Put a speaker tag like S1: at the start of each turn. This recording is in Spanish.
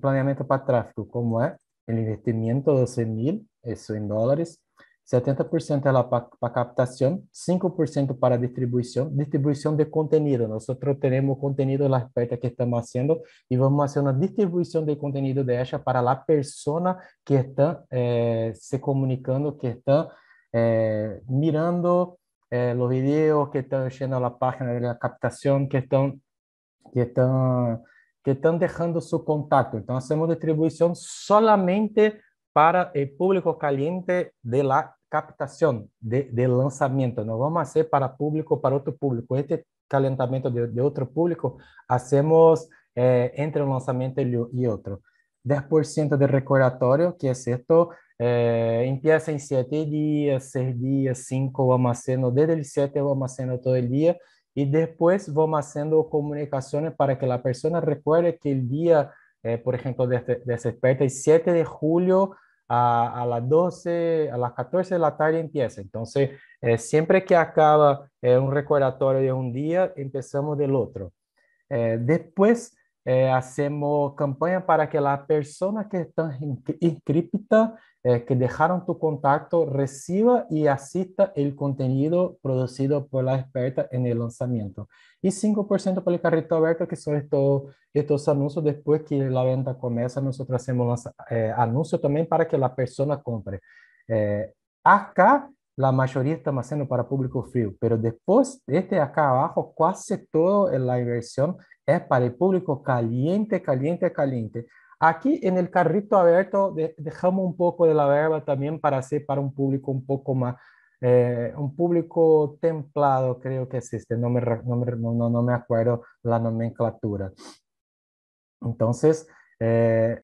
S1: Planeamiento para tráfico, como es? El investimento de 12 mil, eso en dólares, 70% para captación, 5% para distribución. Distribución de Nosotros tenemos contenido en las expertas que estamos haciendo y vamos a hacer una distribución de contenido de ella para la persona que está eh, se comunicando, que está eh, mirando eh, los videos que está enchendo a página la la que están que están que están dejando su contacto. Entonces hacemos distribución solamente para el público caliente de la captación, de, lanzamiento. No vamos a hacer para público, para otro público. Este calentamiento de, otro público hacemos eh, entre un lanzamiento y otro. 10% de recordatorio, que es esto, eh, empieza en 7 días, 6 días, 5, vamos haciendo, desde el 7 vamos haciendo todo el día y después vamos haciendo comunicaciones para que la persona recuerde que el día, eh, por ejemplo, de, este, de el este 7 de julio a, las 12, a las 14 de la tarde empieza. Entonces, eh, siempre que acaba eh, un recordatorio de un día, empezamos del otro. después, eh, hacemos campaña para que la persona que está inscripta eh, que dejaron tu contacto, reciba y asista el contenido producido por la experta en el lanzamiento. Y 5% para el carrito abierto, que son estos, estos anuncios después que la venta comienza, nosotros hacemos eh, anuncios también para que la persona compre. Eh, acá la mayoría estamos haciendo para público frío, pero después, este acá abajo, casi en la inversión es para el público caliente, caliente, caliente. Aquí en el carrito abierto dejamos un poco de la verba también para hacer para un público un poco más, eh, un público templado, creo que existe, no me, no me, no, no me acuerdo la nomenclatura. Entonces, eh,